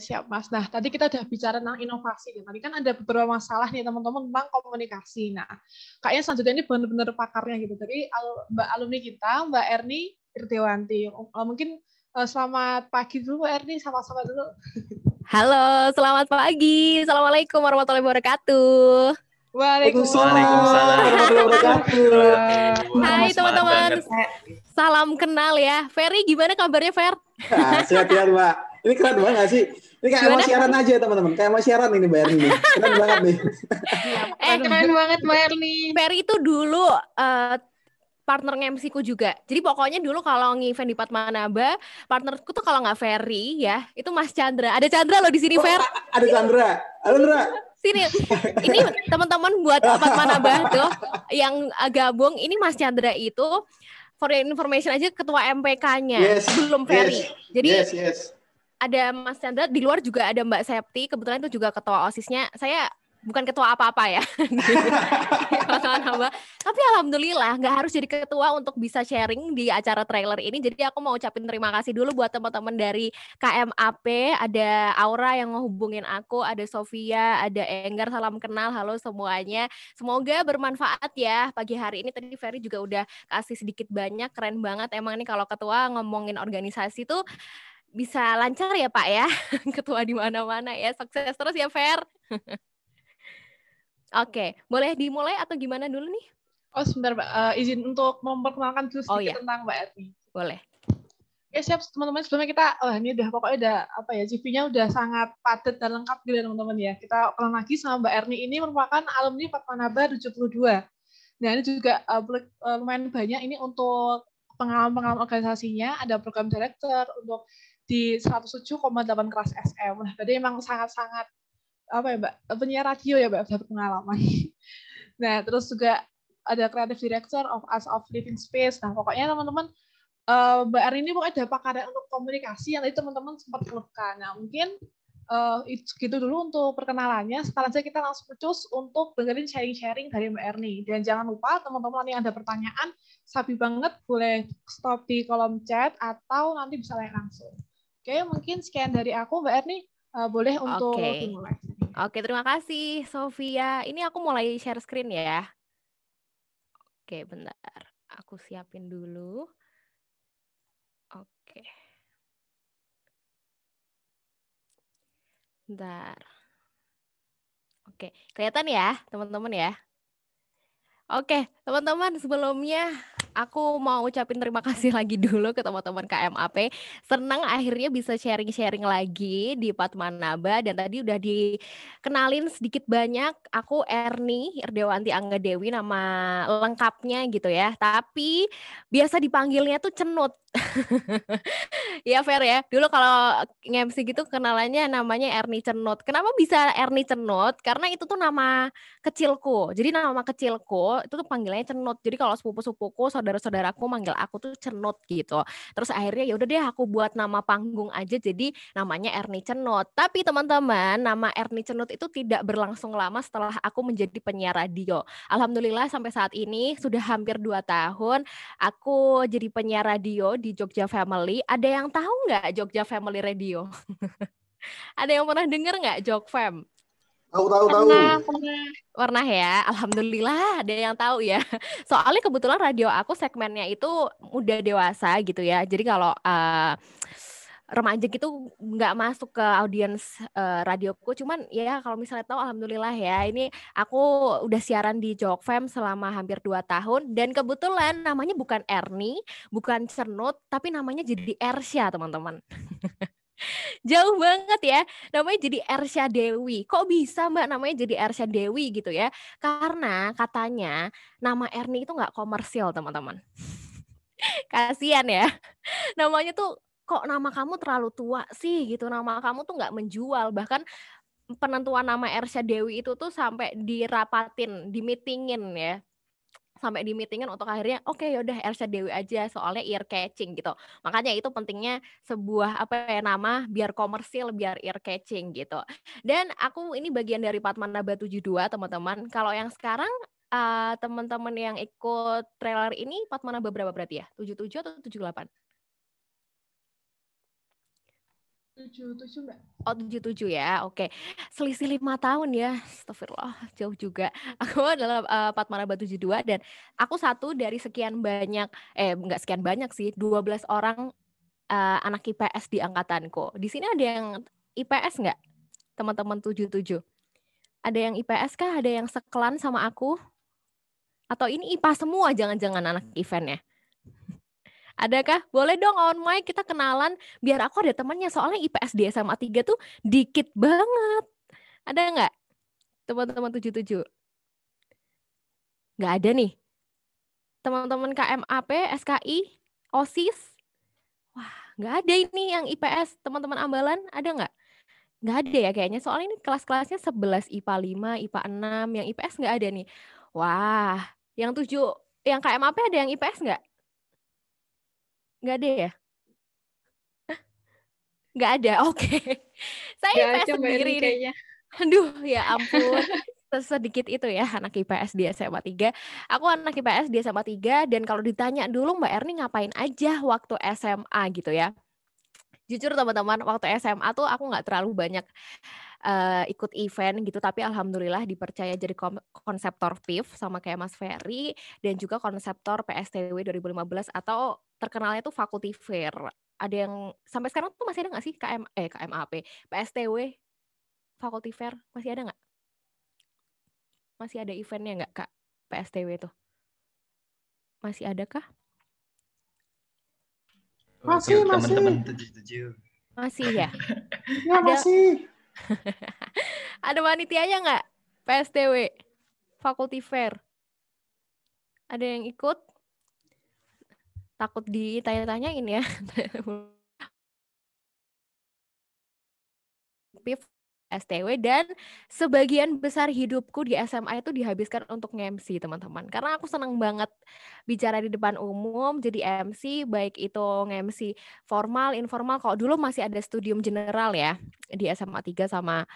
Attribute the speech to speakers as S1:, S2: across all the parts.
S1: siap Mas. Nah, tadi kita udah bicara tentang inovasi. ya Tadi kan ada beberapa masalah nih teman-teman tentang komunikasi. Nah, kayaknya selanjutnya ini benar-benar pakarnya gitu. Dari Mbak alumni kita, Mbak
S2: Erni Irdewanti. Mungkin
S1: eh, selamat pagi dulu Mbak Erni, sama-sama dulu.
S2: Halo, selamat pagi. Assalamualaikum warahmatullahi wabarakatuh. Waalaikumsalam. Hai teman-teman. Salam kenal ya. Ferry gimana kabarnya Fer?
S3: Ah, sehat ya Mbak. Ini keren banget gak sih?
S1: Ini kayak Gimana? mau siaran aja teman-teman. Kayak mau siaran ini Mbak Erni. Keren banget nih.
S2: eh keren banget Mbak Erni. Peri itu dulu uh, eh, partner MC ku juga. Jadi pokoknya dulu kalau nge-event di Patmanaba, partnerku tuh kalau nggak Ferry ya, itu Mas Chandra. Ada Chandra loh di sini, oh, Ada Chandra. Halo, Chandra. Sini. Ini teman-teman buat Patmanaba tuh yang gabung, ini Mas Chandra itu for information aja ketua MPK-nya yes. Belum Ferry. Yes. Jadi yes, yes ada Mas Chandra, di luar juga ada Mbak Septi, kebetulan itu juga ketua OSISnya. Saya bukan ketua apa-apa ya. Tapi alhamdulillah nggak harus jadi ketua untuk bisa sharing di acara trailer ini. Jadi aku mau ucapin terima kasih dulu buat teman-teman dari KMAP, ada Aura yang ngehubungin aku, ada Sofia, ada Enggar, salam kenal, halo semuanya. Semoga bermanfaat ya pagi hari ini. Tadi Ferry juga udah kasih sedikit banyak, keren banget. Emang nih kalau ketua ngomongin organisasi tuh bisa lancar ya Pak ya. Ketua di mana-mana ya. Sukses terus ya Fer. Oke, boleh dimulai atau gimana dulu nih? Oh sebentar pak uh, izin untuk memperkenalkan dulu sedikit oh, iya. tentang Mbak Erni. Boleh.
S1: Oke siap teman-teman, sebelumnya kita, oh, ini udah pokoknya udah apa ya, CV-nya udah sangat padat dan lengkap gitu ya, teman-teman ya. Kita ulang lagi sama Mbak Erni ini merupakan alumni Fatmanaba 72. Nah ini juga uh, lumayan banyak ini untuk pengalaman-pengalaman organisasinya, ada program director, untuk di 107,8 kelas SM. Nah, tadi emang sangat-sangat apa ya, Mbak? Penyiar radio ya, Mbak, satu pengalaman. nah, terus juga ada creative director of us of Living Space. Nah, pokoknya teman-teman uh, Mbak Arin ini pokoknya ada pakar untuk komunikasi yang tadi teman-teman sempat keluhkan. Nah, mungkin uh, eh, itu gitu dulu untuk perkenalannya. Sekarang saja kita langsung pecus untuk dengerin sharing-sharing dari Mbak Erni. Dan jangan lupa teman-teman yang ada pertanyaan, sabi banget boleh stop di kolom chat atau nanti bisa lain langsung. Oke, mungkin sekian dari aku Mbak Erni.
S2: Uh, boleh untuk okay. dimulai. Oke, terima kasih Sofia. Ini aku mulai share screen ya. Oke, okay, bentar. Aku siapin dulu. Oke. Okay. Bentar. Oke, kelihatan ya, teman-teman ya? Oke, teman-teman, sebelumnya Aku mau ucapin terima kasih lagi dulu ke teman-teman KMAP. Senang akhirnya bisa sharing-sharing lagi di Patmanaba dan tadi udah dikenalin sedikit banyak aku Erni Irdewanti Angga Dewi nama lengkapnya gitu ya. Tapi biasa dipanggilnya tuh Cenut. ya fair ya. Dulu kalau MC gitu kenalannya namanya Erni Cenut. Kenapa bisa Erni Cenut? Karena itu tuh nama kecilku. Jadi nama kecilku itu tuh panggilannya Cenut. Jadi kalau sepupu sepupuku saudara-saudaraku manggil aku tuh Cenut gitu. Terus akhirnya ya udah deh aku buat nama panggung aja jadi namanya Erni Cenut. Tapi teman-teman, nama Erni Cenut itu tidak berlangsung lama setelah aku menjadi penyiar radio. Alhamdulillah sampai saat ini sudah hampir 2 tahun aku jadi penyiar radio di Jogja Family. Ada yang tahu nggak Jogja Family Radio? Ada yang pernah denger nggak Jogfam? Tahu tahu tahu. Pernah, pernah. Pernah ya. Alhamdulillah ada yang tahu ya. Soalnya kebetulan radio aku segmennya itu udah dewasa gitu ya. Jadi kalau uh, remaja gitu nggak masuk ke audiens uh, radioku cuman ya kalau misalnya tahu alhamdulillah ya ini aku udah siaran di Fem selama hampir 2 tahun dan kebetulan namanya bukan Erni bukan Cernut tapi namanya jadi Ersia teman-teman Jauh banget ya. Namanya jadi Ersya Dewi. Kok bisa Mbak namanya jadi Ersya Dewi gitu ya? Karena katanya nama Erni itu nggak komersil teman-teman. kasihan ya. Namanya tuh kok nama kamu terlalu tua sih gitu. Nama kamu tuh nggak menjual. Bahkan penentuan nama Ersya Dewi itu tuh sampai dirapatin, dimitingin ya sampai di meetingan untuk akhirnya oke okay, yaudah Ersha Dewi aja soalnya ear catching gitu makanya itu pentingnya sebuah apa ya nama biar komersil biar ear catching gitu dan aku ini bagian dari Patmanaba 72 teman-teman kalau yang sekarang teman eh, teman-teman yang ikut trailer ini Patmanaba berapa berarti ya 77 atau 78
S1: 77 mbak.
S2: Oh 77 ya, oke. Okay. Selisih lima tahun ya, astagfirullah jauh juga. Aku adalah uh, eh, Patmara Batu 72 dan aku satu dari sekian banyak, eh nggak sekian banyak sih, 12 orang uh, anak IPS di angkatanku. Di sini ada yang IPS nggak teman-teman 77? Ada yang IPS kah? Ada yang sekelan sama aku? Atau ini IPA semua jangan-jangan anak eventnya? Adakah? Boleh dong on mic kita kenalan biar aku ada temannya. Soalnya IPS di SMA 3 tuh dikit banget. Ada nggak? Teman-teman 77. Nggak ada nih. Teman-teman KMAP, SKI, OSIS. Wah, nggak ada ini yang IPS. Teman-teman ambalan ada nggak? Nggak ada ya kayaknya. Soalnya ini kelas-kelasnya 11 IPA 5, IPA 6, yang IPS nggak ada nih. Wah, yang 7 yang KMAP ada yang IPS nggak? Nggak ada ya? Nggak ada, oke. Okay. Saya IPS sendiri nih. Aduh, ya ampun. Sedikit itu ya, anak IPS di SMA 3. Aku anak IPS di SMA 3, dan kalau ditanya dulu Mbak Erni ngapain aja waktu SMA gitu ya. Jujur teman-teman, waktu SMA tuh aku nggak terlalu banyak uh, ikut event gitu tapi alhamdulillah dipercaya jadi konseptor PIF sama kayak Mas Ferry dan juga konseptor PSTW 2015 atau terkenalnya itu faculty fair. Ada yang sampai sekarang tuh masih ada nggak sih KM eh KMAP, PSTW, faculty fair masih ada nggak? Masih ada eventnya nggak kak PSTW itu? Masih ada kah? Oh, masih, -teman masih. Teman
S3: -teman
S2: masih ya? ya ada, masih. ada panitianya nggak? PSTW, faculty fair. Ada yang ikut? takut ditanya-tanyain ya PIP STW dan sebagian besar hidupku di SMA itu dihabiskan untuk MC teman-teman karena aku senang banget bicara di depan umum jadi MC baik itu MC formal informal kalau dulu masih ada studium general ya di SMA 3 sama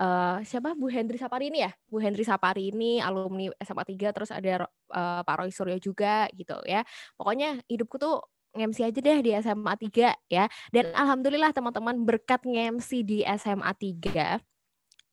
S2: uh, siapa Bu Hendri Sapari ini ya Bu Hendri Sapari ini alumni SMA 3 terus ada uh, Pak Roy Suryo juga gitu ya pokoknya hidupku tuh ngemsi aja deh di SMA 3 ya dan alhamdulillah teman-teman berkat ngemsi di SMA 3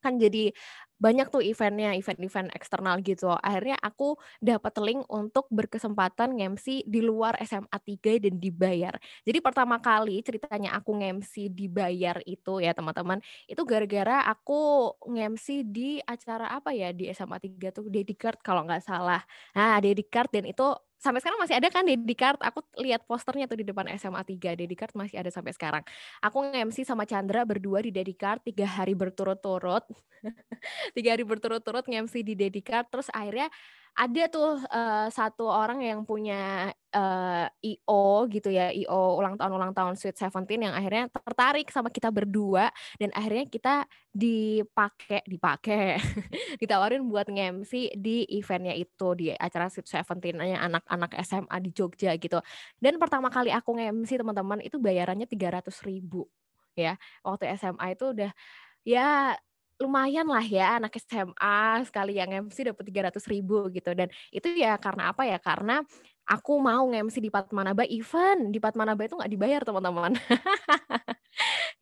S2: kan jadi banyak tuh eventnya, event-event eksternal gitu. Akhirnya aku dapat link untuk berkesempatan ngemsi di luar SMA 3 dan dibayar. Jadi pertama kali ceritanya aku ngemsi dibayar itu ya teman-teman, itu gara-gara aku ngemsi di acara apa ya di SMA 3 tuh Dedicard kalau nggak salah. Nah, Dedicard dan itu sampai sekarang masih ada kan Card. Aku lihat posternya tuh di depan SMA 3. Card masih ada sampai sekarang. Aku nge-MC sama Chandra berdua di Card tiga hari berturut-turut. tiga hari berturut-turut nge-MC di Card. Terus akhirnya ada tuh uh, satu orang yang punya uh, IO gitu ya, IO ulang tahun ulang tahun Sweet Seventeen yang akhirnya tertarik sama kita berdua dan akhirnya kita dipakai dipakai ditawarin buat ngemsi di eventnya itu di acara Sweet Seventeen nya anak-anak SMA di Jogja gitu. Dan pertama kali aku ngemsi teman-teman itu bayarannya tiga ratus ribu ya waktu SMA itu udah ya lumayan lah ya anak SMA sekali yang MC dapat tiga ratus ribu gitu dan itu ya karena apa ya karena aku mau ngemsi mc di Patmanaba event di Patmanaba itu nggak dibayar teman-teman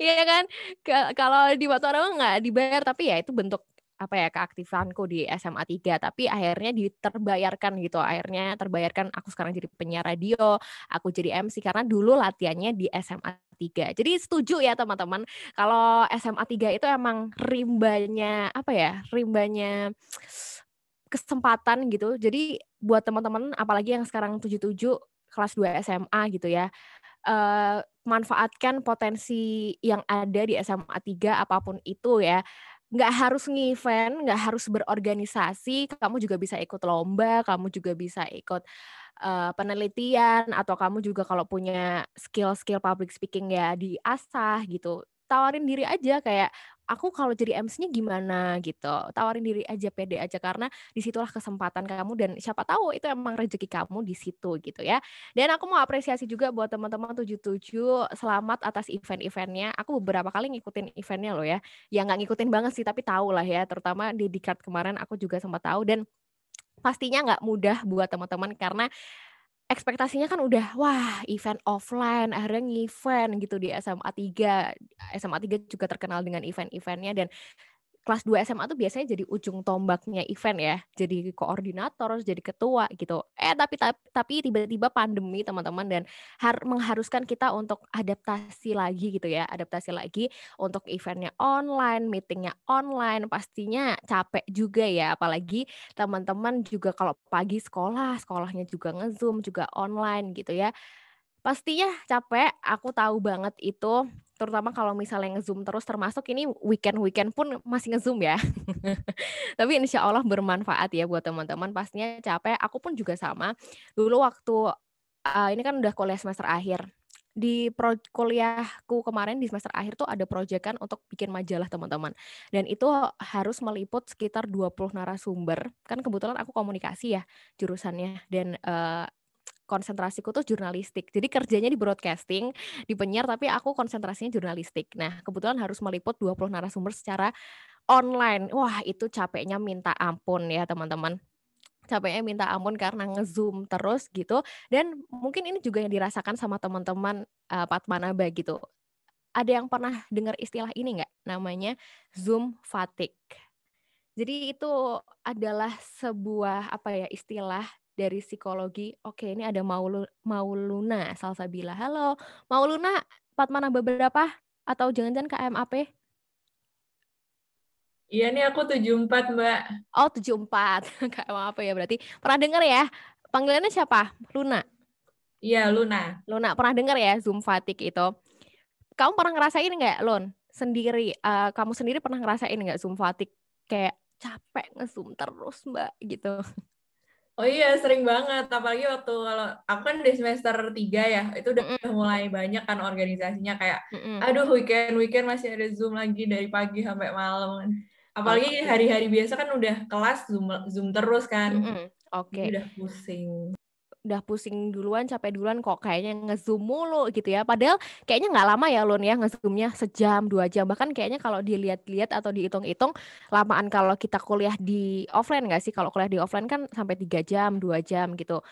S2: Iya kan kalau di Patmanaba nggak dibayar tapi ya itu bentuk apa ya keaktifanku di SMA 3 tapi akhirnya diterbayarkan gitu akhirnya terbayarkan aku sekarang jadi penyiar radio aku jadi MC karena dulu latihannya di SMA 3. Jadi setuju ya teman-teman, kalau SMA 3 itu emang rimbanya apa ya? Rimbanya kesempatan gitu. Jadi buat teman-teman apalagi yang sekarang 77 kelas 2 SMA gitu ya. Uh, manfaatkan potensi yang ada di SMA 3 apapun itu ya nggak harus nge-event, nggak harus berorganisasi, kamu juga bisa ikut lomba, kamu juga bisa ikut uh, penelitian, atau kamu juga kalau punya skill-skill public speaking ya diasah gitu tawarin diri aja kayak aku kalau jadi MC-nya gimana gitu. Tawarin diri aja pede aja karena disitulah kesempatan kamu dan siapa tahu itu emang rezeki kamu di situ gitu ya. Dan aku mau apresiasi juga buat teman-teman 77 selamat atas event-eventnya. Aku beberapa kali ngikutin eventnya loh ya. Ya nggak ngikutin banget sih tapi tahu lah ya terutama di dekat kemarin aku juga sempat tahu dan pastinya nggak mudah buat teman-teman karena ekspektasinya kan udah wah event offline akhirnya event gitu di SMA 3 SMA 3 juga terkenal dengan event-eventnya dan kelas 2 SMA tuh biasanya jadi ujung tombaknya event ya. Jadi koordinator, jadi ketua gitu. Eh tapi tapi tiba-tiba pandemi teman-teman dan har mengharuskan kita untuk adaptasi lagi gitu ya. Adaptasi lagi untuk eventnya online, meetingnya online, pastinya capek juga ya. Apalagi teman-teman juga kalau pagi sekolah, sekolahnya juga nge-zoom, juga online gitu ya. Pastinya capek, aku tahu banget itu terutama kalau misalnya ngezoom terus termasuk ini weekend weekend pun masih ngezoom ya tapi insya Allah bermanfaat ya buat teman-teman pastinya capek aku pun juga sama dulu waktu uh, ini kan udah kuliah semester akhir di pro kuliahku kemarin di semester akhir tuh ada proyekan untuk bikin majalah teman-teman. Dan itu harus meliput sekitar 20 narasumber. Kan kebetulan aku komunikasi ya jurusannya dan uh, konsentrasiku tuh jurnalistik. Jadi kerjanya di broadcasting, di penyiar tapi aku konsentrasinya jurnalistik. Nah, kebetulan harus meliput 20 narasumber secara online. Wah, itu capeknya minta ampun ya, teman-teman capeknya minta ampun karena ngezoom terus gitu dan mungkin ini juga yang dirasakan sama teman-teman uh, eh, Patmanaba gitu ada yang pernah dengar istilah ini nggak namanya zoom fatigue jadi itu adalah sebuah apa ya istilah dari psikologi. Oke, ini ada Maulu, Mauluna Salsabila. Halo, Mauluna, empat mana beberapa? Atau jangan-jangan ke KMAP?
S3: Iya nih aku 74 Mbak.
S2: Oh 74, Kak apa ya berarti. Pernah dengar ya, panggilannya siapa? Luna? Iya Luna. Luna, pernah dengar ya Zoom Fatik itu. Kamu pernah ngerasain nggak Lon? Sendiri, uh, kamu sendiri pernah ngerasain nggak Zoom Fatik? Kayak capek ngezoom terus Mbak gitu.
S3: Oh iya, sering banget. Apalagi waktu kalau aku kan di semester 3 ya, itu udah mm -hmm. mulai banyak kan organisasinya kayak mm -hmm. aduh weekend-weekend masih ada Zoom lagi dari pagi sampai malam.
S2: Apalagi hari-hari
S3: biasa kan udah kelas Zoom Zoom terus kan. Mm -hmm.
S2: Oke. Okay. Udah pusing udah pusing duluan, capek duluan kok kayaknya ngezoom mulu gitu ya. Padahal kayaknya nggak lama ya Lun ya ngezoomnya sejam, dua jam. Bahkan kayaknya kalau dilihat-lihat atau dihitung-hitung lamaan kalau kita kuliah di offline nggak sih? Kalau kuliah di offline kan sampai tiga jam, dua jam gitu.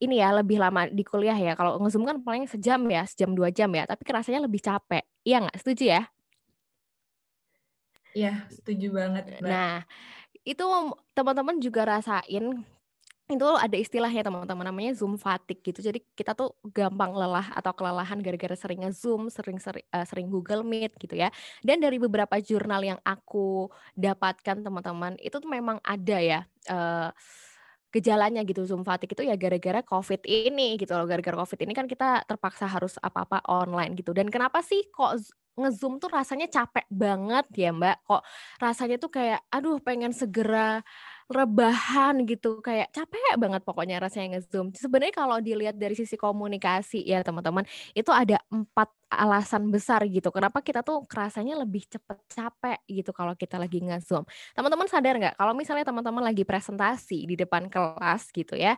S2: Ini ya lebih lama di kuliah ya. Kalau ngezoom kan paling sejam ya, sejam dua jam ya. Tapi kerasanya lebih capek. Iya nggak? Setuju ya? Iya, setuju banget. Mbak. Nah, itu teman-teman juga rasain itu ada istilahnya teman-teman namanya zoom fatigue gitu jadi kita tuh gampang lelah atau kelelahan gara-gara seringnya zoom sering sering, uh, eh, sering Google Meet gitu ya dan dari beberapa jurnal yang aku dapatkan teman-teman itu tuh memang ada ya uh, gejalanya gitu zoom fatigue itu ya gara-gara covid ini gitu loh gara-gara covid ini kan kita terpaksa harus apa-apa online gitu dan kenapa sih kok ngezoom tuh rasanya capek banget ya mbak kok rasanya tuh kayak aduh pengen segera rebahan gitu kayak capek banget pokoknya rasanya ngezoom. Sebenarnya kalau dilihat dari sisi komunikasi ya teman-teman itu ada empat alasan besar gitu kenapa kita tuh kerasanya lebih cepet capek gitu kalau kita lagi ngezoom. Teman-teman sadar nggak kalau misalnya teman-teman lagi presentasi di depan kelas gitu ya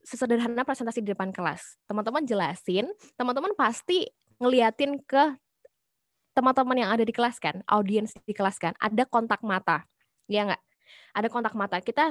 S2: sesederhana presentasi di depan kelas teman-teman jelasin teman-teman pasti ngeliatin ke teman-teman yang ada di kelas kan audiens di kelas kan ada kontak mata ya nggak ada kontak mata kita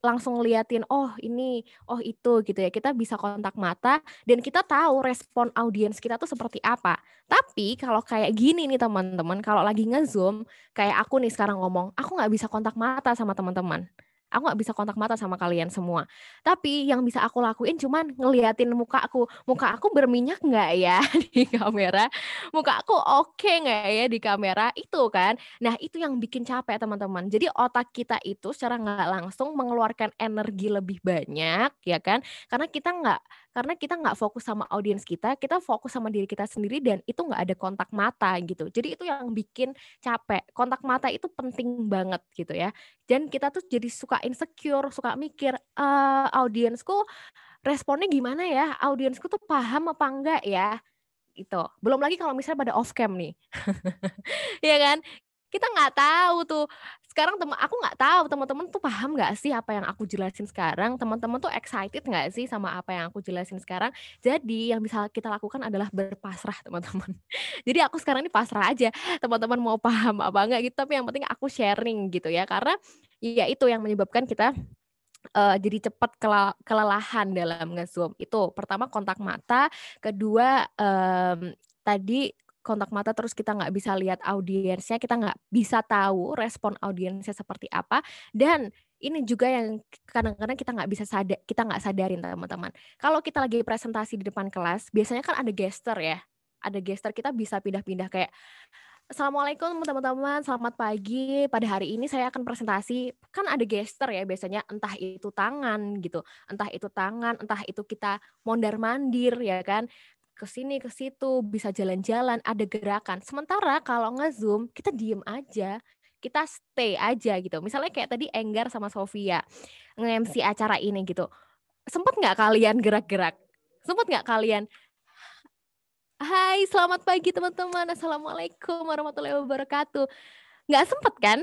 S2: langsung liatin oh ini oh itu gitu ya kita bisa kontak mata dan kita tahu respon audiens kita tuh seperti apa tapi kalau kayak gini nih teman-teman kalau lagi ngezoom kayak aku nih sekarang ngomong aku nggak bisa kontak mata sama teman-teman aku nggak bisa kontak mata sama kalian semua tapi yang bisa aku lakuin cuman ngeliatin muka aku muka aku berminyak nggak ya di kamera muka aku oke okay nggak ya di kamera itu kan nah itu yang bikin capek teman-teman jadi otak kita itu secara nggak langsung mengeluarkan energi lebih banyak ya kan karena kita nggak karena kita nggak fokus sama audiens kita kita fokus sama diri kita sendiri dan itu nggak ada kontak mata gitu jadi itu yang bikin capek kontak mata itu penting banget gitu ya dan kita tuh jadi suka insecure suka mikir e, audiensku responnya gimana ya audiensku tuh paham apa enggak ya itu. belum lagi kalau misalnya pada off cam nih ya kan kita nggak tahu tuh sekarang teman aku nggak tahu teman-teman tuh paham nggak sih apa yang aku jelasin sekarang teman-teman tuh excited nggak sih sama apa yang aku jelasin sekarang jadi yang bisa kita lakukan adalah berpasrah teman-teman jadi aku sekarang ini pasrah aja teman-teman mau paham apa nggak gitu tapi yang penting aku sharing gitu ya karena ya itu yang menyebabkan kita uh, jadi cepat kele kelelahan dalam ngezoom itu pertama kontak mata kedua um, tadi kontak mata terus kita nggak bisa lihat audiensnya, kita nggak bisa tahu respon audiensnya seperti apa dan ini juga yang kadang-kadang kita nggak bisa sadar kita nggak sadarin teman-teman kalau kita lagi presentasi di depan kelas biasanya kan ada gesture ya ada gesture kita bisa pindah-pindah kayak Assalamualaikum teman-teman, selamat pagi. Pada hari ini saya akan presentasi, kan ada gesture ya biasanya, entah itu tangan gitu, entah itu tangan, entah itu kita mondar-mandir ya kan ke sini ke situ, bisa jalan-jalan, ada gerakan. Sementara kalau nge-zoom, kita diem aja, kita stay aja gitu. Misalnya kayak tadi Enggar sama Sofia nge-MC acara ini gitu. sempet nggak kalian gerak-gerak? sempet nggak kalian Hai, selamat pagi teman-teman. Assalamualaikum warahmatullahi wabarakatuh. Nggak sempet kan?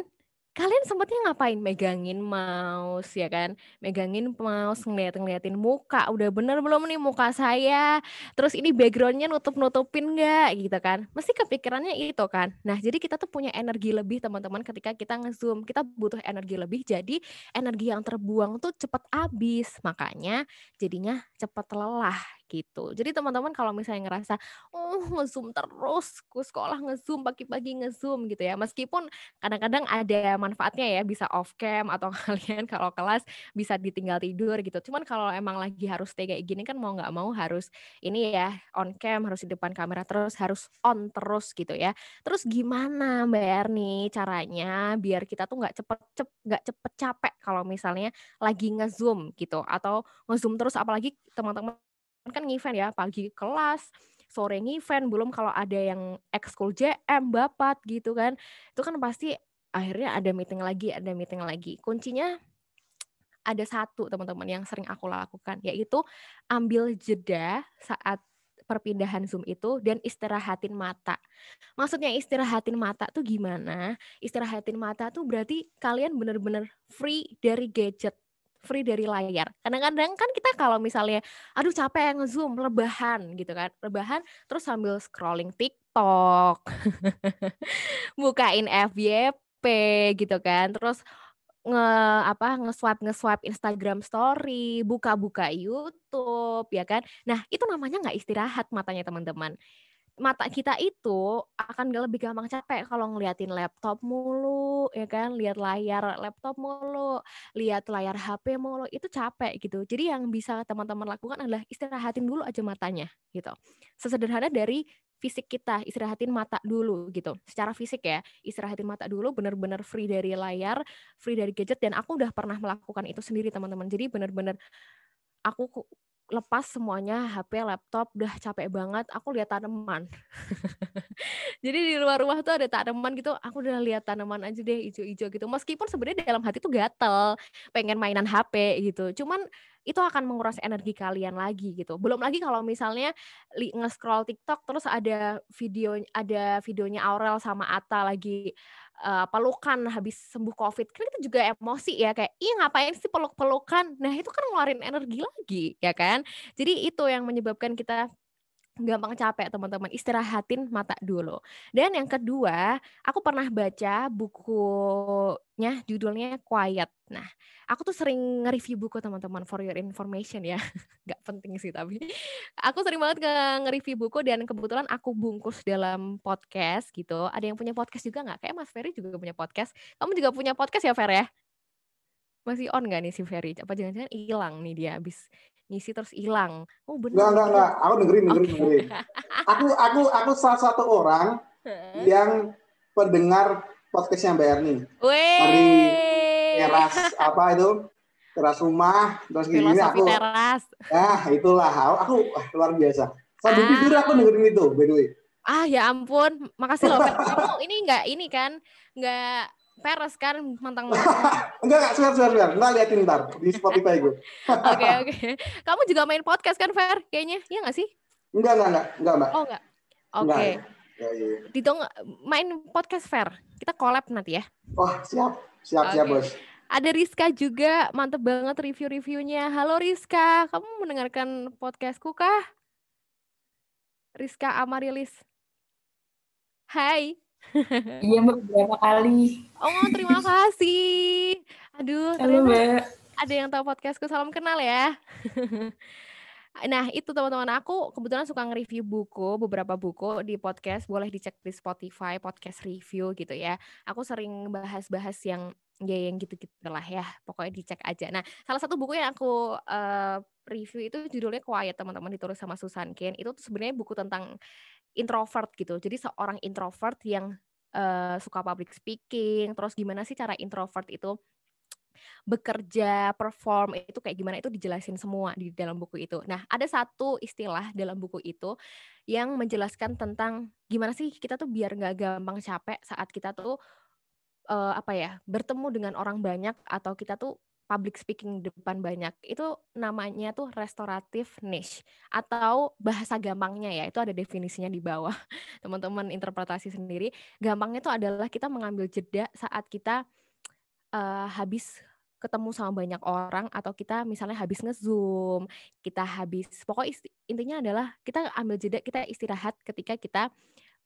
S2: kalian sempetnya ngapain megangin mouse ya kan megangin mouse ngeliatin ngeliatin muka udah bener belum nih muka saya terus ini backgroundnya nutup nutupin nggak gitu kan mesti kepikirannya itu kan nah jadi kita tuh punya energi lebih teman-teman ketika kita ngezoom kita butuh energi lebih jadi energi yang terbuang tuh cepet habis makanya jadinya cepet lelah gitu. Jadi teman-teman kalau misalnya ngerasa oh ngezoom terus, ku sekolah ngezoom pagi-pagi ngezoom gitu ya. Meskipun kadang-kadang ada manfaatnya ya bisa off cam atau kalian kalau kelas bisa ditinggal tidur gitu. Cuman kalau emang lagi harus stay kayak gini kan mau nggak mau harus ini ya on cam harus di depan kamera terus harus on terus gitu ya. Terus gimana Mbak Erni caranya biar kita tuh nggak cepet cep nggak cepet capek kalau misalnya lagi ngezoom gitu atau ngezoom terus apalagi teman-teman kan, kan event ya pagi kelas sore event belum kalau ada yang ekskul JM bapat gitu kan itu kan pasti akhirnya ada meeting lagi ada meeting lagi kuncinya ada satu teman-teman yang sering aku lakukan yaitu ambil jeda saat perpindahan Zoom itu dan istirahatin mata. Maksudnya istirahatin mata tuh gimana? Istirahatin mata tuh berarti kalian benar-benar free dari gadget free dari layar. Kadang-kadang kan kita kalau misalnya, aduh capek nge-zoom, rebahan gitu kan. Rebahan terus sambil scrolling TikTok, bukain FYP gitu kan. Terus nge apa nge-swipe nge-swipe Instagram story, buka-buka YouTube ya kan. Nah, itu namanya nggak istirahat matanya teman-teman mata kita itu akan lebih gampang capek kalau ngeliatin laptop mulu, ya kan? Lihat layar laptop mulu, lihat layar HP mulu, itu capek gitu. Jadi yang bisa teman-teman lakukan adalah istirahatin dulu aja matanya gitu. Sesederhana dari fisik kita, istirahatin mata dulu gitu. Secara fisik ya, istirahatin mata dulu benar-benar free dari layar, free dari gadget dan aku udah pernah melakukan itu sendiri teman-teman. Jadi benar-benar aku lepas semuanya HP, laptop, udah capek banget, aku lihat tanaman. Jadi di luar rumah tuh ada tanaman gitu, aku udah lihat tanaman aja deh hijau-hijau gitu. Meskipun sebenarnya dalam hati tuh gatel, pengen mainan HP gitu. Cuman itu akan menguras energi kalian lagi gitu. Belum lagi kalau misalnya nge-scroll TikTok terus ada video ada videonya Aurel sama Ata lagi uh, pelukan habis sembuh Covid. Kan itu juga emosi ya kayak iya ngapain sih peluk-pelukan. Nah, itu kan ngeluarin energi lagi ya kan. Jadi itu yang menyebabkan kita gampang capek teman-teman istirahatin mata dulu dan yang kedua aku pernah baca bukunya judulnya Quiet nah aku tuh sering nge-review buku teman-teman for your information ya nggak penting sih tapi aku sering banget nge-review buku dan kebetulan aku bungkus dalam podcast gitu ada yang punya podcast juga nggak kayak Mas Ferry juga punya podcast kamu juga punya podcast ya Fer ya masih on gak nih si Ferry? Apa jangan-jangan hilang nih dia abis ngisi terus hilang. Oh benar. Enggak, enggak, enggak. Aku dengerin, oh, dengerin,
S1: okay. dengerin. Iya. Aku aku aku salah satu orang yang pendengar podcastnya Mbak Erni. Dari teras apa itu? Teras rumah, terus gini aku. Teras. Ah, itulah. Aku ah, luar biasa. Sambil ah. tidur aku dengerin itu, by the way.
S2: Ah ya ampun, makasih loh. kamu ini enggak ini kan, enggak Peres kan mantang mantang.
S1: enggak, enggak, sebentar, sebentar, Nggak liatin ntar di Spotify gue.
S2: Oke, oke. Kamu juga main podcast kan, Fer? Kayaknya, iya nggak sih?
S1: Enggak, enggak, enggak, enggak, Mbak. Oh, enggak. Oke. Okay. Ya. ya, ya, ya. Dito
S2: main podcast Fer. Kita collab nanti ya.
S1: Wah, oh, siap. Siap, okay. siap, Bos.
S2: Ada Rizka juga, mantep banget review-reviewnya. Halo Rizka, kamu mendengarkan podcastku kah? Rizka Amarilis. Hai. Iya Mbak beberapa kali. Oh terima kasih. Aduh Halo, Mbak. ada yang tahu podcastku salam kenal ya. Nah itu teman-teman aku kebetulan suka nge-review buku beberapa buku di podcast boleh dicek di Spotify podcast review gitu ya. Aku sering bahas-bahas yang ya yang gitu-gitu lah ya pokoknya dicek aja. Nah salah satu buku yang aku uh, review itu judulnya Quiet teman-teman ditulis sama Susan Cain itu sebenarnya buku tentang introvert gitu. Jadi seorang introvert yang uh, suka public speaking, terus gimana sih cara introvert itu bekerja, perform itu kayak gimana itu dijelasin semua di dalam buku itu. Nah, ada satu istilah dalam buku itu yang menjelaskan tentang gimana sih kita tuh biar nggak gampang capek saat kita tuh uh, apa ya bertemu dengan orang banyak atau kita tuh public speaking depan banyak itu namanya tuh restoratif niche atau bahasa gampangnya ya itu ada definisinya di bawah teman-teman interpretasi sendiri gampangnya itu adalah kita mengambil jeda saat kita uh, habis ketemu sama banyak orang atau kita misalnya habis ngezoom kita habis pokok intinya adalah kita ambil jeda kita istirahat ketika kita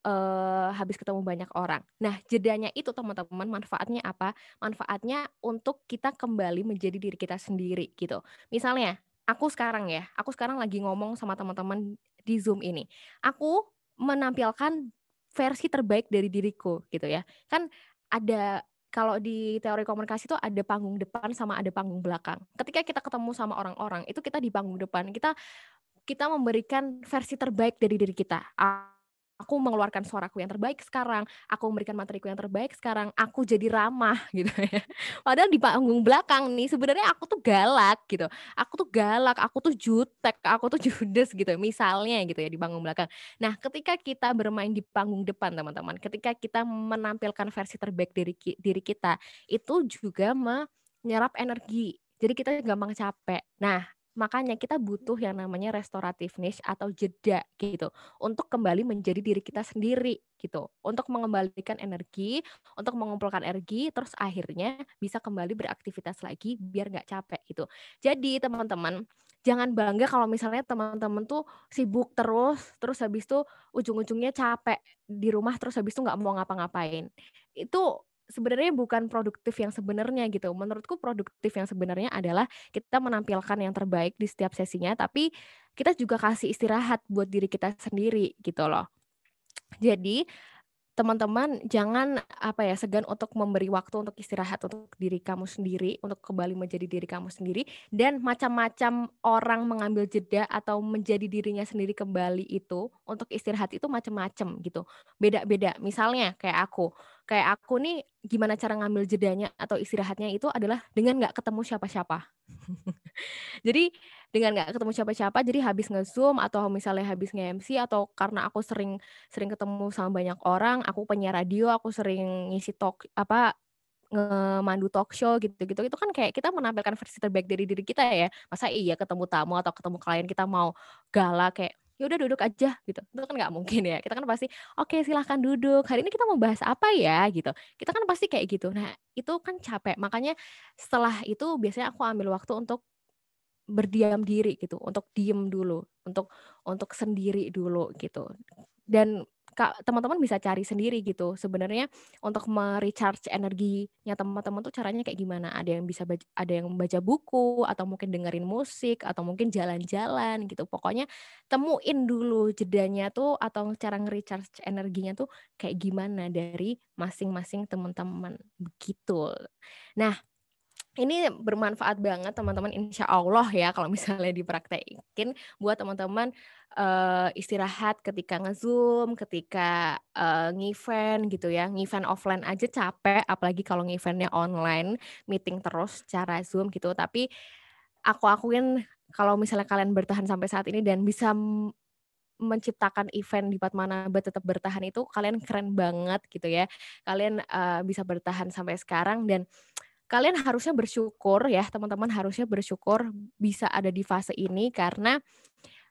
S2: uh, habis ketemu banyak orang. Nah, jedanya itu teman-teman manfaatnya apa? Manfaatnya untuk kita kembali menjadi diri kita sendiri gitu. Misalnya, aku sekarang ya, aku sekarang lagi ngomong sama teman-teman di Zoom ini. Aku menampilkan versi terbaik dari diriku gitu ya. Kan ada kalau di teori komunikasi itu ada panggung depan sama ada panggung belakang. Ketika kita ketemu sama orang-orang, itu kita di panggung depan, kita kita memberikan versi terbaik dari diri kita aku mengeluarkan suaraku yang terbaik sekarang, aku memberikan materiku yang terbaik sekarang, aku jadi ramah gitu ya. Padahal di panggung belakang nih sebenarnya aku tuh galak gitu. Aku tuh galak, aku tuh jutek, aku tuh judes gitu misalnya gitu ya di panggung belakang. Nah, ketika kita bermain di panggung depan teman-teman, ketika kita menampilkan versi terbaik diri diri kita, itu juga menyerap energi jadi kita gampang capek. Nah, Makanya kita butuh yang namanya restoratif niche atau jeda gitu untuk kembali menjadi diri kita sendiri gitu. Untuk mengembalikan energi, untuk mengumpulkan energi terus akhirnya bisa kembali beraktivitas lagi biar nggak capek gitu. Jadi teman-teman jangan bangga kalau misalnya teman-teman tuh sibuk terus terus habis tuh ujung-ujungnya capek di rumah terus habis tuh nggak mau ngapa-ngapain itu sebenarnya bukan produktif yang sebenarnya gitu. Menurutku produktif yang sebenarnya adalah kita menampilkan yang terbaik di setiap sesinya, tapi kita juga kasih istirahat buat diri kita sendiri gitu loh. Jadi teman-teman jangan apa ya segan untuk memberi waktu untuk istirahat untuk diri kamu sendiri untuk kembali menjadi diri kamu sendiri dan macam-macam orang mengambil jeda atau menjadi dirinya sendiri kembali itu untuk istirahat itu macam-macam gitu beda-beda misalnya kayak aku kayak aku nih gimana cara ngambil jedanya atau istirahatnya itu adalah dengan nggak ketemu siapa-siapa jadi dengan nggak ketemu siapa-siapa jadi habis nge-zoom atau misalnya habis nge-MC atau karena aku sering sering ketemu sama banyak orang aku penyiar radio aku sering ngisi talk apa ngemandu talk show gitu-gitu itu kan kayak kita menampilkan versi terbaik dari diri kita ya masa iya ketemu tamu atau ketemu klien kita mau gala kayak ya udah duduk aja gitu itu kan nggak mungkin ya kita kan pasti oke okay, silahkan duduk hari ini kita mau bahas apa ya gitu kita kan pasti kayak gitu nah itu kan capek makanya setelah itu biasanya aku ambil waktu untuk berdiam diri gitu, untuk diem dulu, untuk untuk sendiri dulu gitu. Dan kak teman-teman bisa cari sendiri gitu sebenarnya untuk merecharge energinya teman-teman tuh caranya kayak gimana ada yang bisa baca, ada yang baca buku atau mungkin dengerin musik atau mungkin jalan-jalan gitu pokoknya temuin dulu jedanya tuh atau cara nge-recharge energinya tuh kayak gimana dari masing-masing teman-teman begitu nah ini bermanfaat banget teman-teman insya Allah ya kalau misalnya dipraktekin buat teman-teman uh, istirahat ketika ngezoom, ketika uh, ngevent gitu ya, ngevent offline aja capek, apalagi kalau ngeventnya online, meeting terus secara zoom gitu. Tapi aku akuin kalau misalnya kalian bertahan sampai saat ini dan bisa menciptakan event di mana tetap bertahan itu kalian keren banget gitu ya. Kalian uh, bisa bertahan sampai sekarang dan kalian harusnya bersyukur ya teman-teman harusnya bersyukur bisa ada di fase ini karena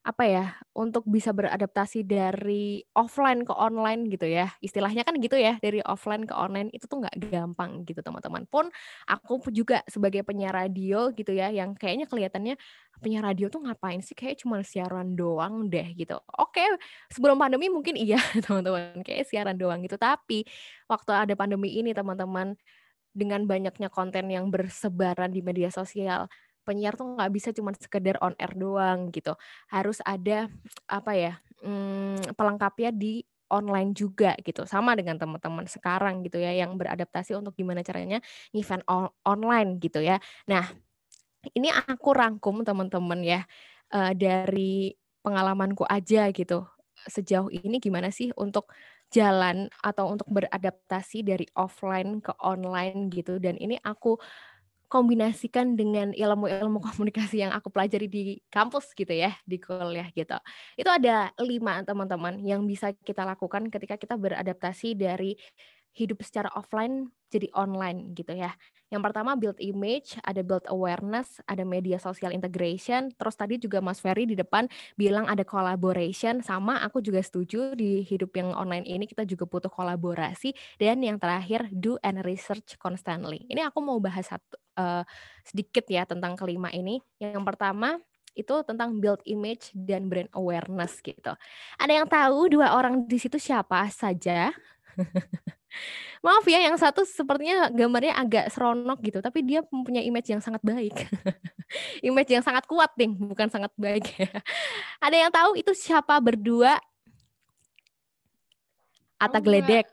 S2: apa ya untuk bisa beradaptasi dari offline ke online gitu ya istilahnya kan gitu ya dari offline ke online itu tuh nggak gampang gitu teman-teman pun aku juga sebagai penyiar radio gitu ya yang kayaknya kelihatannya penyiar radio tuh ngapain sih kayak cuma siaran doang deh gitu oke sebelum pandemi mungkin iya teman-teman kayak siaran doang gitu tapi waktu ada pandemi ini teman-teman dengan banyaknya konten yang bersebaran di media sosial penyiar tuh nggak bisa cuma sekedar on air doang gitu harus ada apa ya hmm, pelengkapnya di online juga gitu sama dengan teman-teman sekarang gitu ya yang beradaptasi untuk gimana caranya event on online gitu ya nah ini aku rangkum teman-teman ya eh, dari pengalamanku aja gitu sejauh ini gimana sih untuk jalan atau untuk beradaptasi dari offline ke online gitu dan ini aku kombinasikan dengan ilmu-ilmu komunikasi yang aku pelajari di kampus gitu ya, di kuliah gitu. Itu ada lima teman-teman yang bisa kita lakukan ketika kita beradaptasi dari hidup secara offline jadi online gitu ya. Yang pertama build image, ada build awareness, ada media sosial integration, terus tadi juga Mas Ferry di depan bilang ada collaboration, sama aku juga setuju di hidup yang online ini kita juga butuh kolaborasi, dan yang terakhir do and research constantly. Ini aku mau bahas satu, uh, sedikit ya tentang kelima ini. Yang pertama itu tentang build image dan brand awareness gitu. Ada yang tahu dua orang di situ siapa saja? Maaf ya, yang satu sepertinya gambarnya agak seronok gitu, tapi dia mempunyai image yang sangat baik. image yang sangat kuat, Ting, bukan sangat baik. Ya. Ada yang tahu itu siapa berdua? Ata oh, Gledek.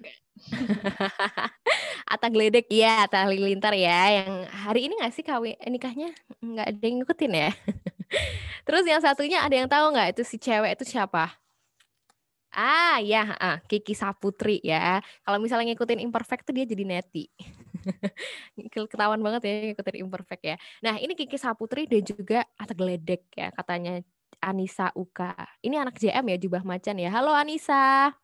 S2: Ata Gledek ya, Ata Lilintar ya, yang hari ini nggak sih kawin eh, nikahnya nggak ada yang ngikutin ya. Terus yang satunya ada yang tahu nggak itu si cewek itu siapa? Ah, ya, ah, Kiki Saputri ya. Kalau misalnya ngikutin imperfect tuh dia jadi neti. Ketahuan banget ya ngikutin imperfect ya. Nah, ini Kiki Saputri dia juga atau geledek ya katanya Anissa Uka. Ini anak JM ya jubah macan ya. Halo Anissa.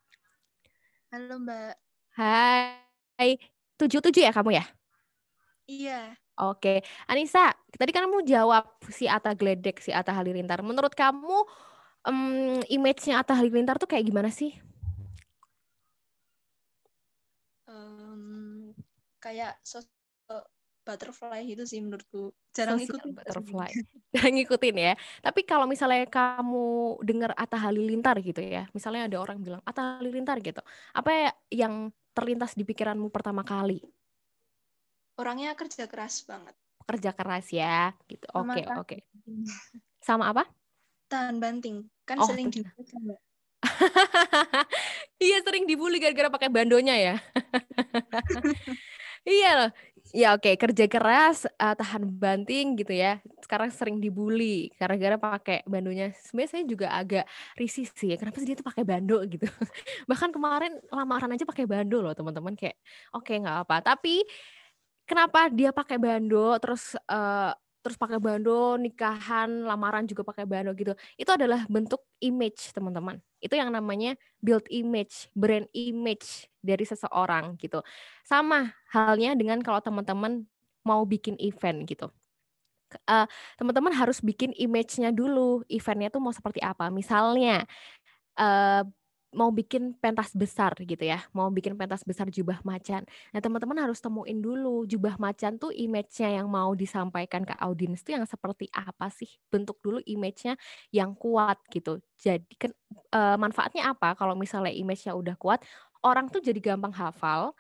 S2: Halo Mbak. Hai. tujuh tujuh ya kamu ya? Iya. Oke. Anissa, tadi kan kamu jawab si Ata Gledek, si Ata Halilintar. Menurut kamu um, image-nya Atta Halilintar tuh kayak gimana sih?
S3: Um, kayak butterfly itu sih menurutku jarang Sosial ikutin butterfly
S2: jarang ngikutin ya tapi kalau misalnya kamu dengar Atta Halilintar gitu ya misalnya ada orang bilang Atta Halilintar gitu apa yang terlintas di pikiranmu pertama kali
S3: orangnya kerja keras banget
S2: kerja keras ya gitu oke oke okay. sama apa tahan banting kan oh, sering dibully iya sering dibully gara-gara pakai bandonya ya iya loh ya oke okay. kerja keras uh, tahan banting gitu ya sekarang sering dibully karena gara pakai bandonya sebenarnya saya juga agak risih sih ya. kenapa sih dia tuh pakai bando gitu bahkan kemarin lamaran aja pakai bando loh teman-teman kayak oke okay, nggak apa tapi kenapa dia pakai bando terus uh, terus pakai bando, nikahan, lamaran juga pakai bando gitu. Itu adalah bentuk image, teman-teman. Itu yang namanya build image, brand image dari seseorang gitu. Sama halnya dengan kalau teman-teman mau bikin event gitu. Uh, teman-teman harus bikin image-nya dulu, eventnya tuh mau seperti apa. Misalnya, uh, mau bikin pentas besar gitu ya, mau bikin pentas besar jubah macan. Nah teman-teman harus temuin dulu jubah macan tuh image-nya yang mau disampaikan ke audiens tuh yang seperti apa sih? Bentuk dulu image-nya yang kuat gitu. Jadi kan, manfaatnya apa kalau misalnya image-nya udah kuat, orang tuh jadi gampang hafal,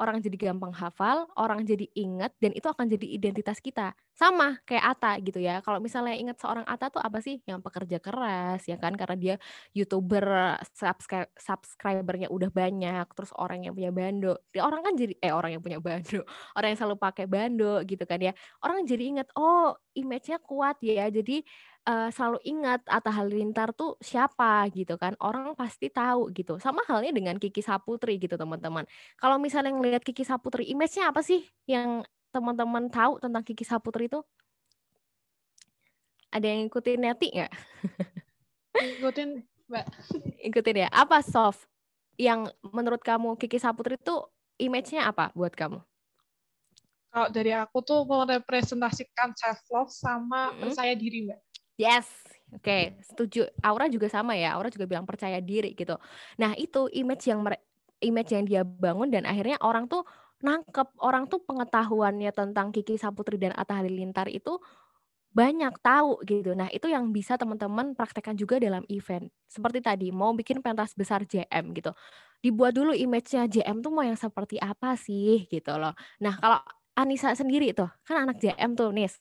S2: orang jadi gampang hafal, orang jadi inget, dan itu akan jadi identitas kita. Sama kayak Ata gitu ya. Kalau misalnya inget seorang Ata tuh apa sih? Yang pekerja keras, ya kan? Karena dia YouTuber, subscribe, subscribernya udah banyak, terus orang yang punya bando. Ya orang kan jadi, eh orang yang punya bando, orang yang selalu pakai bando gitu kan ya. Orang jadi inget, oh image-nya kuat ya, jadi uh, selalu ingat Atta Halilintar tuh siapa gitu kan. Orang pasti tahu gitu. Sama halnya dengan Kiki Saputri gitu teman-teman. Kalau misalnya ngelihat Kiki Saputri, image-nya apa sih yang teman-teman tahu tentang Kiki Saputri itu? Ada yang ngikutin Neti nggak? Ngikutin, Mbak. Ikutin ya. Apa soft yang menurut kamu Kiki Saputri itu image-nya apa buat kamu?
S1: Kalau dari aku tuh merepresentasikan self love sama mm -hmm. percaya diri, Mbak.
S2: Yes. Oke, okay. Hmm. setuju. Aura juga sama ya. Aura juga bilang percaya diri gitu. Nah, itu image yang image yang dia bangun dan akhirnya orang tuh nangkep orang tuh pengetahuannya tentang Kiki Saputri dan Atta Halilintar itu banyak tahu gitu. Nah, itu yang bisa teman-teman praktekkan juga dalam event. Seperti tadi mau bikin pentas besar JM gitu. Dibuat dulu image-nya JM tuh mau yang seperti apa sih gitu loh. Nah, kalau Anissa sendiri tuh, kan anak JM tuh, Nis.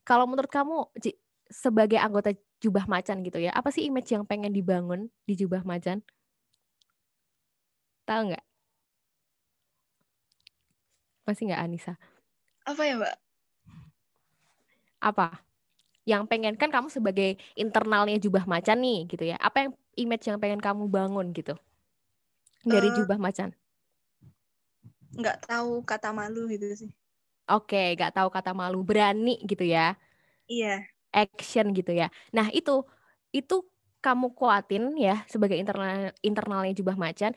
S2: Kalau menurut kamu sebagai anggota Jubah Macan gitu ya. Apa sih image yang pengen dibangun di Jubah Macan? Tahu nggak? Masih nggak Anissa? Apa ya, Mbak? Apa? Yang pengen kan kamu sebagai internalnya Jubah Macan nih gitu ya. Apa yang image yang pengen kamu bangun gitu? Dari uh, Jubah Macan. Nggak
S3: tahu kata malu gitu sih.
S2: Oke, nggak tahu kata malu, berani gitu ya. Iya action gitu ya. Nah, itu itu kamu kuatin ya sebagai internal internalnya jubah macan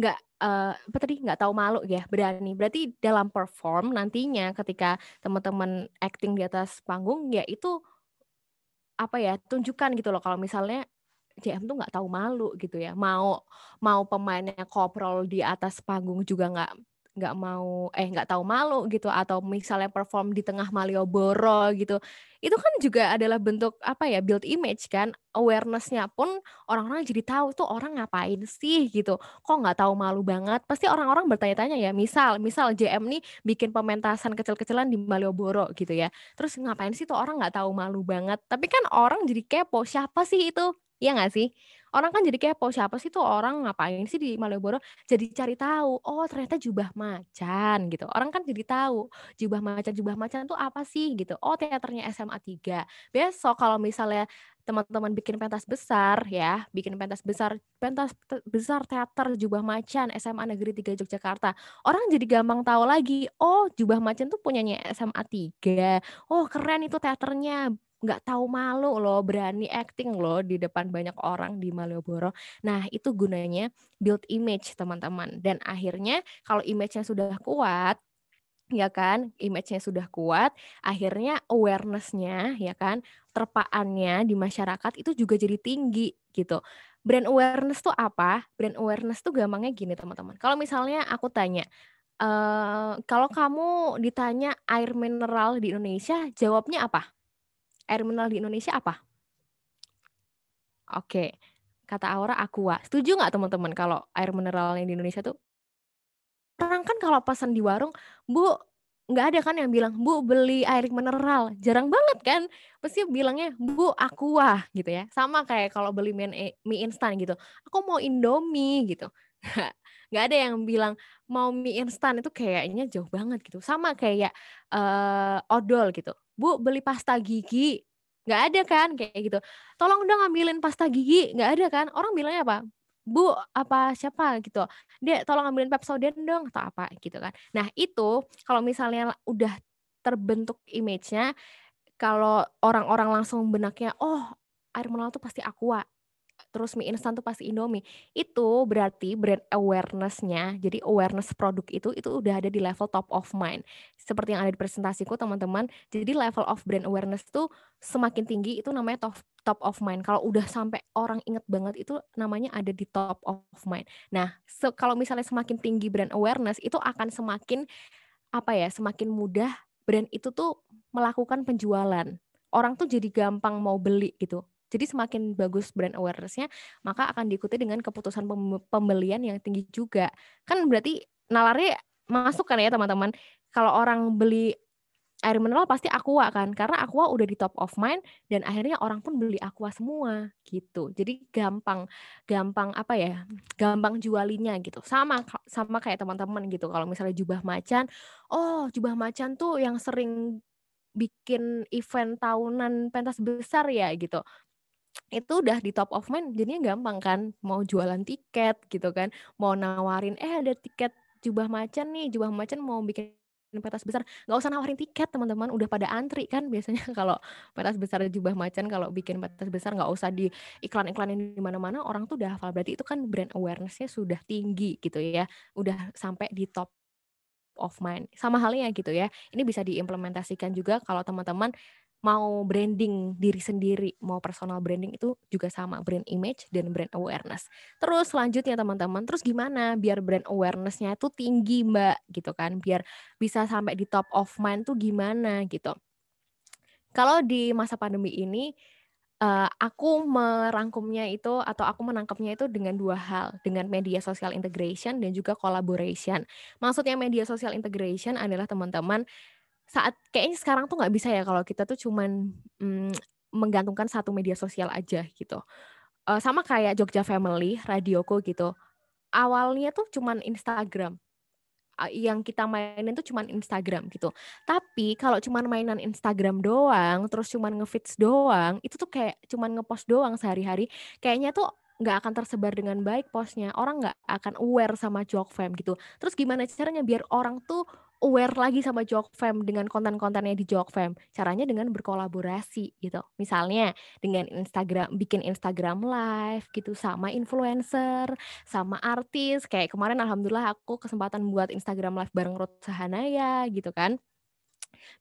S2: nggak uh, apa tadi nggak tahu malu ya berani berarti dalam perform nantinya ketika teman-teman acting di atas panggung ya itu apa ya tunjukkan gitu loh kalau misalnya JM tuh nggak tahu malu gitu ya mau mau pemainnya koprol di atas panggung juga nggak nggak mau eh nggak tahu malu gitu atau misalnya perform di tengah Malioboro gitu itu kan juga adalah bentuk apa ya build image kan awarenessnya pun orang-orang jadi tahu tuh orang ngapain sih gitu kok nggak tahu malu banget pasti orang-orang bertanya-tanya ya misal misal JM nih bikin pementasan kecil-kecilan di Malioboro gitu ya terus ngapain sih tuh orang nggak tahu malu banget tapi kan orang jadi kepo siapa sih itu ya nggak sih orang kan jadi kepo siapa sih tuh orang ngapain sih di Malioboro jadi cari tahu oh ternyata jubah macan gitu orang kan jadi tahu jubah macan jubah macan tuh apa sih gitu oh teaternya SMA 3 besok kalau misalnya teman-teman bikin pentas besar ya, bikin pentas besar, pentas besar teater Jubah Macan SMA Negeri 3 Yogyakarta. Orang jadi gampang tahu lagi, oh Jubah Macan tuh punyanya SMA 3. Oh, keren itu teaternya nggak tahu malu loh, berani acting loh di depan banyak orang di Malioboro. Nah, itu gunanya build image, teman-teman. Dan akhirnya kalau image-nya sudah kuat, ya kan, image-nya sudah kuat, akhirnya awareness-nya, ya kan, terpaannya di masyarakat itu juga jadi tinggi gitu. Brand awareness tuh apa? Brand awareness tuh gampangnya gini, teman-teman. Kalau misalnya aku tanya, Uh, kalau kamu ditanya air mineral di Indonesia, jawabnya apa? air mineral di Indonesia apa? Oke, kata Aura aqua. Setuju nggak teman-teman kalau air mineral yang di Indonesia tuh orang kan kalau pesan di warung, Bu, nggak ada kan yang bilang bu beli air mineral jarang banget kan pasti bilangnya bu aqua gitu ya sama kayak kalau beli mie, mie instan gitu aku mau indomie gitu nggak ada yang bilang mau mie instan itu kayaknya jauh banget gitu sama kayak uh, odol gitu bu beli pasta gigi nggak ada kan kayak gitu tolong dong ambilin pasta gigi nggak ada kan orang bilangnya apa bu apa siapa gitu dia tolong ambilin pepsodent dong atau apa gitu kan nah itu kalau misalnya udah terbentuk image-nya kalau orang-orang langsung benaknya oh air mineral tuh pasti aqua terus mie instan tuh pasti Indomie. Itu berarti brand awareness-nya, jadi awareness produk itu itu udah ada di level top of mind. Seperti yang ada di presentasiku teman-teman. Jadi level of brand awareness tuh semakin tinggi itu namanya top top of mind. Kalau udah sampai orang inget banget itu namanya ada di top of mind. Nah, so, kalau misalnya semakin tinggi brand awareness itu akan semakin apa ya, semakin mudah brand itu tuh melakukan penjualan. Orang tuh jadi gampang mau beli gitu jadi semakin bagus brand awarenessnya, maka akan diikuti dengan keputusan pembelian yang tinggi juga. Kan berarti nalarnya masuk kan ya teman-teman. Kalau orang beli air mineral pasti aqua kan karena aqua udah di top of mind dan akhirnya orang pun beli aqua semua gitu jadi gampang gampang apa ya gampang jualinya gitu sama sama kayak teman-teman gitu kalau misalnya jubah macan oh jubah macan tuh yang sering bikin event tahunan pentas besar ya gitu itu udah di top of mind jadinya gampang kan mau jualan tiket gitu kan mau nawarin eh ada tiket jubah macan nih jubah macan mau bikin pentas besar nggak usah nawarin tiket teman-teman udah pada antri kan biasanya kalau pentas besar jubah macan kalau bikin pentas besar nggak usah di iklan-iklanin di mana-mana orang tuh udah hafal berarti itu kan brand awarenessnya sudah tinggi gitu ya udah sampai di top of mind sama halnya gitu ya ini bisa diimplementasikan juga kalau teman-teman mau branding diri sendiri, mau personal branding itu juga sama brand image dan brand awareness. Terus selanjutnya teman-teman, terus gimana biar brand awarenessnya itu tinggi mbak gitu kan, biar bisa sampai di top of mind tuh gimana gitu. Kalau di masa pandemi ini eh, aku merangkumnya itu atau aku menangkapnya itu dengan dua hal, dengan media sosial integration dan juga collaboration. Maksudnya media sosial integration adalah teman-teman saat kayaknya sekarang tuh nggak bisa ya kalau kita tuh cuman mm, menggantungkan satu media sosial aja gitu. Uh, sama kayak Jogja Family, Radioku gitu. Awalnya tuh cuman Instagram. Uh, yang kita mainin tuh cuman Instagram gitu. Tapi kalau cuman mainan Instagram doang, terus cuman ngefits doang, itu tuh kayak cuman ngepost doang sehari-hari. Kayaknya tuh nggak akan tersebar dengan baik posnya orang nggak akan aware sama Jogfam fam gitu terus gimana caranya biar orang tuh aware lagi sama Jokfam dengan konten-kontennya di Jokfam. Caranya dengan berkolaborasi gitu. Misalnya dengan Instagram bikin Instagram live gitu sama influencer, sama artis. Kayak kemarin alhamdulillah aku kesempatan buat Instagram live bareng Ruth Sahanaya gitu kan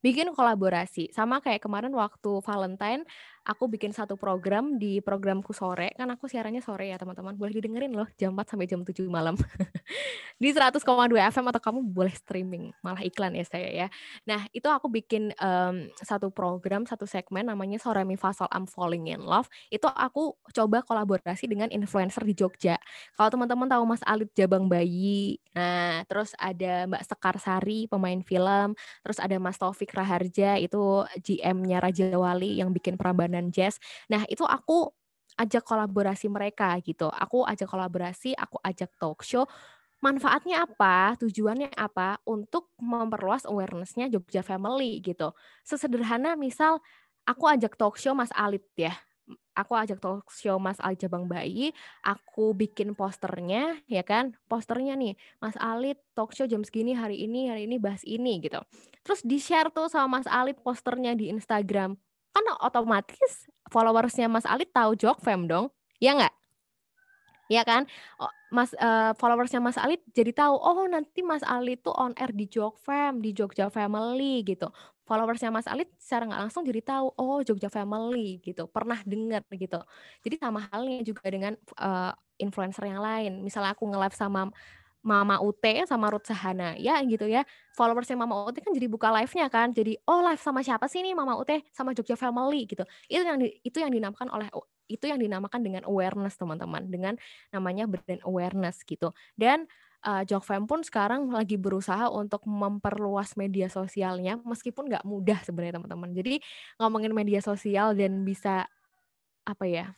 S2: bikin kolaborasi sama kayak kemarin waktu Valentine aku bikin satu program di programku sore kan aku siarannya sore ya teman-teman boleh didengerin loh jam 4 sampai jam 7 malam di 100,2 FM atau kamu boleh streaming malah iklan ya saya ya nah itu aku bikin um, satu program satu segmen namanya Soremi Fasol I'm Falling in Love itu aku coba kolaborasi dengan influencer di Jogja kalau teman-teman tahu Mas Alit Jabang Bayi nah terus ada Mbak Sekar Sari pemain film terus ada Mas Taufik Raharja itu GM-nya Raja Wali yang bikin Prambanan dan jazz. Nah, itu aku ajak kolaborasi mereka gitu. Aku ajak kolaborasi, aku ajak talk show. Manfaatnya apa? Tujuannya apa? Untuk memperluas awarenessnya Jogja Family gitu. Sesederhana misal aku ajak talk show Mas Alit ya. Aku ajak talk show Mas Alit Jabang Bayi, aku bikin posternya ya kan. Posternya nih, Mas Alit talk show jam segini hari ini, hari ini bahas ini gitu. Terus di-share tuh sama Mas Alit posternya di Instagram kan otomatis followersnya Mas Alit tahu jok fam dong, ya nggak? Ya kan, Mas uh, followersnya Mas Alit jadi tahu, oh nanti Mas Alit tuh on air di Jok Fam, di Jogja Family gitu. Followersnya Mas Alit secara nggak langsung jadi tahu, oh Jogja Family gitu, pernah dengar gitu. Jadi sama halnya juga dengan uh, influencer yang lain. Misalnya aku nge-live sama Mama Ute sama Ruth Sahana ya gitu ya. Followersnya Mama Ute kan jadi buka live-nya kan. Jadi oh live sama siapa sih nih Mama Ute sama Jogja Family gitu. Itu yang di, itu yang dinamakan oleh itu yang dinamakan dengan awareness teman-teman dengan namanya brand awareness gitu. Dan uh, Jogfam pun sekarang lagi berusaha untuk memperluas media sosialnya meskipun nggak mudah sebenarnya teman-teman. Jadi ngomongin media sosial dan bisa apa ya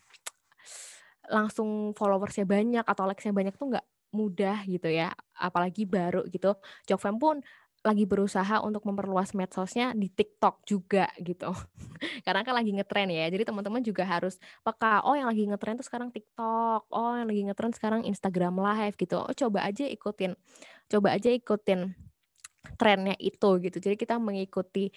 S2: langsung followersnya banyak atau likesnya banyak tuh nggak mudah gitu ya, apalagi baru gitu. Jokfem pun lagi berusaha untuk memperluas medsosnya di TikTok juga gitu. Karena kan lagi ngetren ya. Jadi teman-teman juga harus peka, oh yang lagi ngetren tuh sekarang TikTok, oh yang lagi ngetren sekarang Instagram Live gitu. Oh coba aja ikutin. Coba aja ikutin trennya itu gitu. Jadi kita mengikuti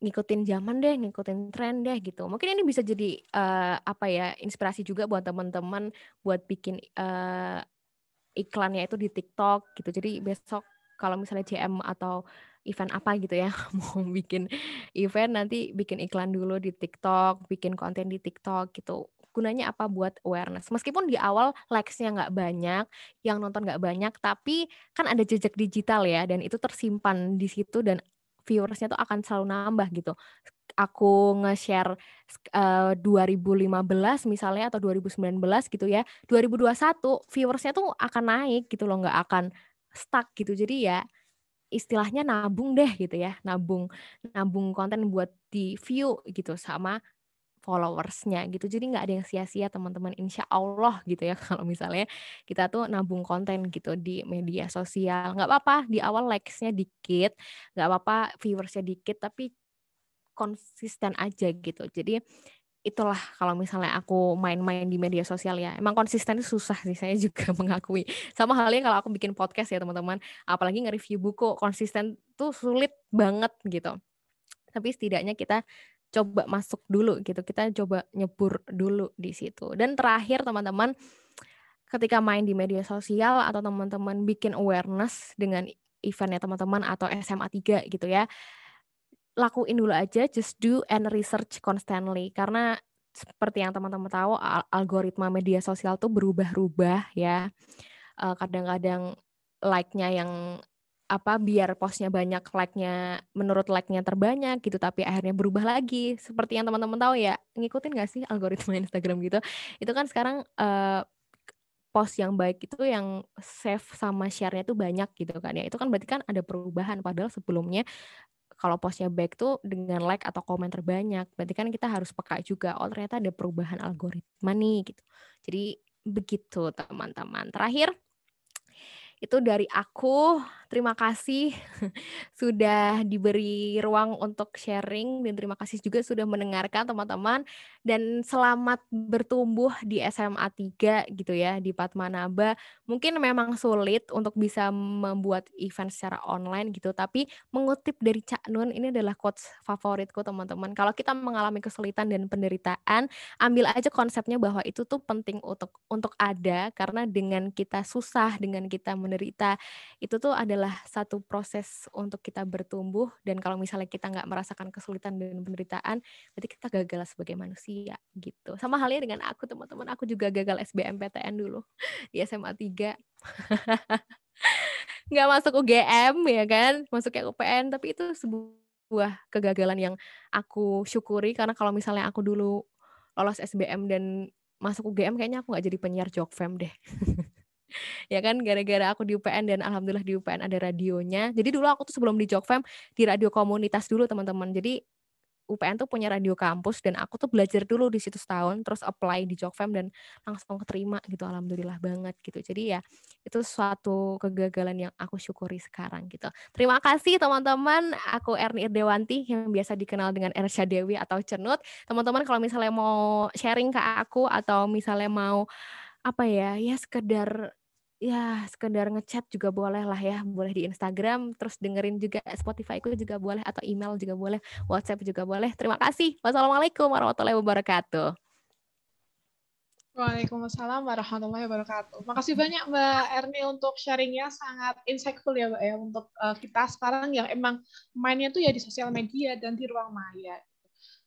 S2: ngikutin zaman deh, ngikutin tren deh gitu. Mungkin ini bisa jadi uh, apa ya inspirasi juga buat teman-teman buat bikin uh, iklannya itu di TikTok gitu. Jadi besok kalau misalnya JM atau event apa gitu ya mau bikin event nanti bikin iklan dulu di TikTok, bikin konten di TikTok gitu. Gunanya apa buat awareness? Meskipun di awal likes-nya nggak banyak, yang nonton nggak banyak, tapi kan ada jejak digital ya dan itu tersimpan di situ dan viewersnya tuh akan selalu nambah gitu aku nge-share uh, eh, 2015 misalnya atau 2019 gitu ya 2021 viewersnya tuh akan naik gitu loh nggak akan stuck gitu jadi ya istilahnya nabung deh gitu ya nabung nabung konten buat di view gitu sama followersnya gitu jadi nggak ada yang sia-sia teman-teman insya Allah gitu ya kalau misalnya kita tuh nabung konten gitu di media sosial nggak apa-apa di awal likesnya dikit nggak apa-apa viewersnya dikit tapi konsisten aja gitu jadi itulah kalau misalnya aku main-main di media sosial ya emang konsisten itu susah sih saya juga mengakui sama halnya kalau aku bikin podcast ya teman-teman apalagi nge-review buku konsisten tuh sulit banget gitu tapi setidaknya kita coba masuk dulu gitu kita coba nyebur dulu di situ dan terakhir teman-teman ketika main di media sosial atau teman-teman bikin awareness dengan eventnya teman-teman atau SMA 3 gitu ya lakuin dulu aja, just do and research constantly. Karena seperti yang teman-teman tahu, algoritma media sosial tuh berubah-ubah ya. Eh, kadang-kadang like-nya yang apa biar posnya banyak like-nya menurut like-nya terbanyak gitu tapi akhirnya berubah lagi seperti yang teman-teman tahu ya ngikutin nggak sih algoritma Instagram gitu itu kan sekarang uh, post yang baik itu yang save sama share-nya tuh banyak gitu kan ya. Itu kan berarti kan ada perubahan padahal sebelumnya kalau postnya back tuh dengan like atau komen terbanyak. Berarti kan kita harus peka juga, oh ternyata ada perubahan algoritma nih gitu. Jadi begitu teman-teman. Terakhir, itu dari aku terima kasih sudah diberi ruang untuk sharing dan terima kasih juga sudah mendengarkan teman-teman dan selamat bertumbuh di SMA 3 gitu ya di Patmanaba. Mungkin memang sulit untuk bisa membuat event secara online gitu tapi mengutip dari Cak Nun ini adalah quotes favoritku teman-teman. Kalau kita mengalami kesulitan dan penderitaan, ambil aja konsepnya bahwa itu tuh penting untuk untuk ada karena dengan kita susah, dengan kita menderita itu tuh adalah adalah satu proses untuk kita bertumbuh dan kalau misalnya kita nggak merasakan kesulitan dan penderitaan berarti kita gagal sebagai manusia gitu sama halnya dengan aku teman-teman aku juga gagal SBMPTN dulu di SMA 3 nggak masuk UGM ya kan masuknya UPN tapi itu sebuah kegagalan yang aku syukuri karena kalau misalnya aku dulu lolos SBM dan masuk UGM kayaknya aku nggak jadi penyiar Jokfem deh ya kan gara-gara aku di UPN dan alhamdulillah di UPN ada radionya jadi dulu aku tuh sebelum di Jokfam di radio komunitas dulu teman-teman jadi UPN tuh punya radio kampus dan aku tuh belajar dulu di situ setahun terus apply di Jokfam dan langsung keterima gitu alhamdulillah banget gitu jadi ya itu suatu kegagalan yang aku syukuri sekarang gitu terima kasih teman-teman aku Erni Irdewanti yang biasa dikenal dengan Ersha Dewi atau Cenut teman-teman kalau misalnya mau sharing ke aku atau misalnya mau apa ya ya sekedar ya sekedar ngechat juga boleh lah ya boleh di Instagram terus dengerin juga Spotify ku juga boleh atau email juga boleh WhatsApp juga boleh terima kasih wassalamualaikum warahmatullahi wabarakatuh
S1: Waalaikumsalam warahmatullahi wabarakatuh. Makasih banyak Mbak Erni untuk sharingnya sangat insightful ya Mbak ya untuk uh, kita sekarang yang emang mainnya tuh ya di sosial media dan di ruang maya.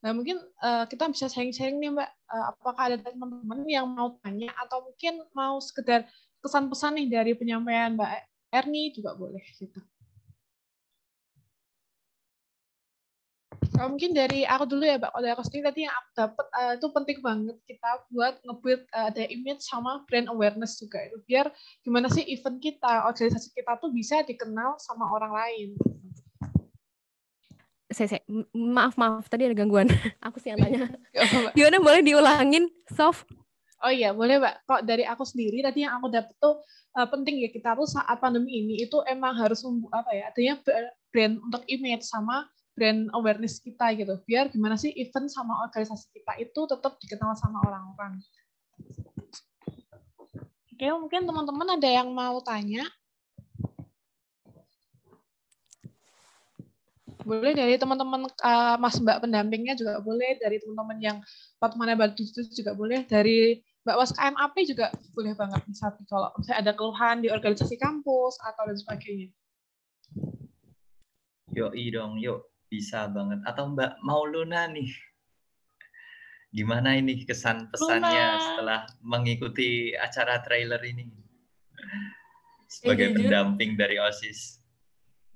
S1: Nah mungkin uh, kita bisa sharing-sharing nih Mbak, uh, apakah ada teman-teman yang mau tanya atau mungkin mau sekedar pesan-pesan nih dari penyampaian Mbak Erni juga boleh gitu. mungkin dari aku dulu ya Mbak Koda sendiri tadi yang aku dapat uh, eh, itu penting banget kita buat ngebuild uh, eh, ada image sama brand awareness juga itu biar gimana sih event kita organisasi kita tuh bisa dikenal sama orang lain.
S2: Saya, saya maaf maaf tadi ada gangguan aku sih yang tanya. Gimana boleh diulangin soft Oh iya, boleh Mbak. Kok dari aku sendiri tadi yang
S1: aku dapat tuh uh, penting ya kita tuh saat pandemi ini itu emang harus apa ya? Artinya brand untuk image sama brand awareness kita gitu. Biar gimana sih event sama organisasi kita itu tetap dikenal sama orang-orang. Oke, mungkin teman-teman ada yang mau tanya? boleh dari teman-teman uh, mas mbak pendampingnya juga boleh dari teman-teman yang Patmana Batu itu juga boleh dari mbak was KMAP juga boleh banget misalnya kalau misalnya ada keluhan di organisasi kampus atau dan sebagainya yuk dong yuk bisa banget atau mbak mau Luna nih gimana ini kesan pesannya Luna. setelah mengikuti acara trailer ini iya,
S3: sebagai pendamping dari osis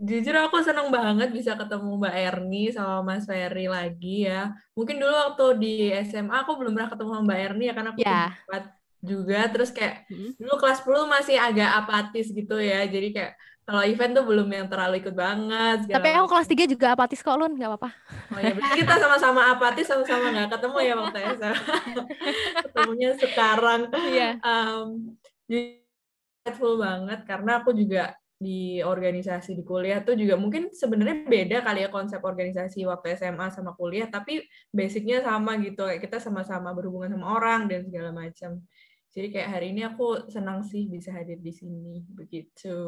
S3: jujur aku senang banget bisa ketemu Mbak Erni sama Mas Ferry lagi ya. Mungkin dulu waktu di SMA aku belum pernah ketemu sama Mbak Erni ya karena aku yeah. Iya. juga terus kayak hmm. dulu kelas 10 masih agak apatis gitu ya. Jadi kayak kalau event tuh belum yang terlalu ikut banget.
S2: Tapi aku kelas 3 juga apatis kok Lun, Gak apa-apa.
S3: Oh ya, kita sama-sama apatis, sama-sama gak ketemu ya waktu SMA. Ketemunya sekarang. Iya. Yeah. Um, jadi, banget karena aku juga di organisasi di kuliah tuh juga mungkin sebenarnya beda kali ya konsep organisasi waktu SMA sama kuliah tapi basicnya sama gitu kayak kita sama-sama berhubungan sama orang dan segala macam jadi kayak hari ini aku senang sih bisa hadir di sini begitu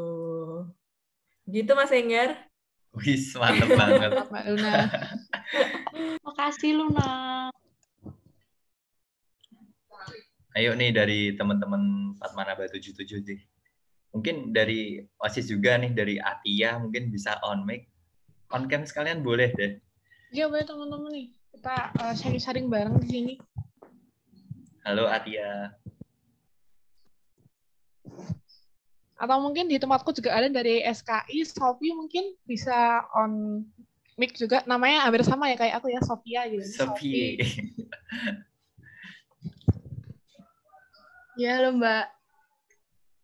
S3: gitu Mas Enggar
S1: Wis mantep banget
S3: Mbak Luna makasih Luna
S1: Ayo nih dari teman-teman Fatmana Batu tujuh sih mungkin dari osis juga nih dari Atia mungkin bisa on mic on cam sekalian boleh deh iya boleh teman-teman nih kita uh, sharing-sharing bareng di sini halo Atia atau mungkin di tempatku juga ada dari SKI Sophie mungkin bisa on mic juga namanya hampir sama ya kayak aku ya Sophia gitu Sophie, Sophie. ya halo Mbak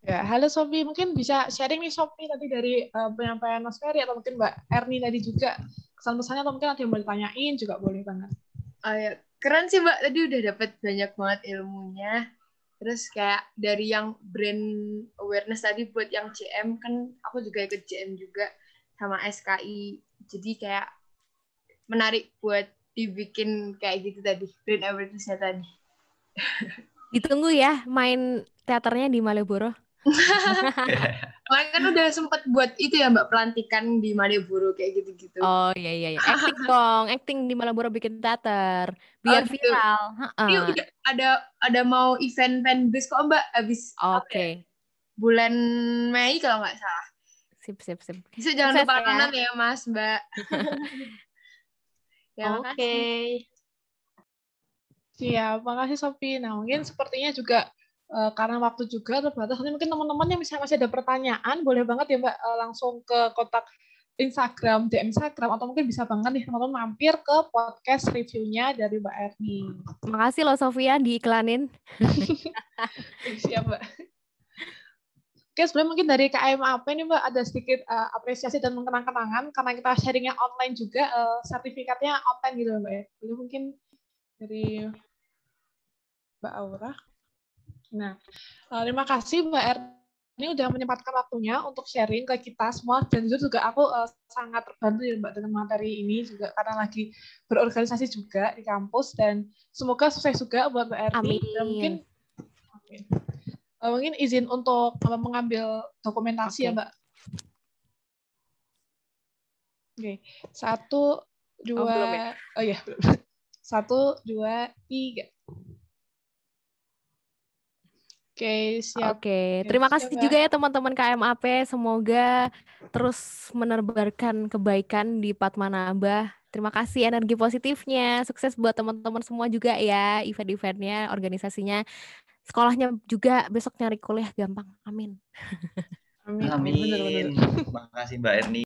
S1: Ya, halo Sofi, mungkin bisa sharing nih Sofi tadi dari uh, penyampaian Mas Ferry atau mungkin Mbak Erni tadi juga kesan pesannya atau mungkin ada yang boleh tanyain juga boleh banget. Oh ya, keren sih Mbak tadi udah dapat banyak banget ilmunya. Terus kayak dari yang brand
S2: awareness tadi buat yang CM kan aku juga ikut CM juga sama SKI. Jadi kayak menarik buat dibikin kayak gitu tadi brand awarenessnya tadi. Ditunggu ya main teaternya di Malioboro. Kemarin kan udah sempet buat itu ya Mbak pelantikan di Malioboro kayak gitu-gitu. Oh iya iya iya. Acting dong, acting di Malioboro bikin teater biar oh, gitu. viral. Iya ada ada mau event fanbase kok Mbak abis ya? Oke. Okay. Bulan Mei kalau nggak salah. Sip sip sip. Bisa jangan lupa ya. ya Mas Mbak. ya, Oke. Okay.
S1: Siap, makasih Sophie Nah, mungkin sepertinya juga Eh, karena waktu juga terbatas. Nanti mungkin teman-teman yang misalnya masih ada pertanyaan, boleh banget ya Mbak eh, langsung ke kotak Instagram, DM Instagram, atau mungkin bisa banget nih teman-teman mampir ke podcast reviewnya dari Mbak Erni.
S2: Terima kasih loh Sofia diiklanin. Siap
S1: Mbak. Oke, sebelum mungkin dari KMAP ini Mbak ada sedikit uh, apresiasi dan mengenang-kenangan karena kita sharingnya online juga, uh, sertifikatnya online gitu Mbak ya. mungkin dari Mbak Aura. Nah, eh, terima kasih Mbak Er. Ini udah menyempatkan waktunya untuk sharing ke kita semua dan juga aku uh, sangat terbantu ya Mbak dengan materi ini juga karena lagi berorganisasi juga di kampus dan semoga sukses juga buat Mbak Erni. Amin. Dan mungkin okay. uh, eh, mungkin izin untuk uh, mengambil dokumentasi okay. ya Mbak. Oke, okay. satu, dua, oh, belum ya? oh ya, satu, dua, tiga. Ya. Oke, siap. Oke, terima siap, kasih siap. juga ya
S2: teman-teman KMAP. Semoga terus menerbarkan kebaikan di Patmanabah. Terima kasih energi positifnya. Sukses buat teman-teman semua juga ya event-eventnya, organisasinya. Sekolahnya juga besok nyari kuliah gampang. Amin.
S1: Amin. Amin. Amin. Terima kasih Mbak Erni.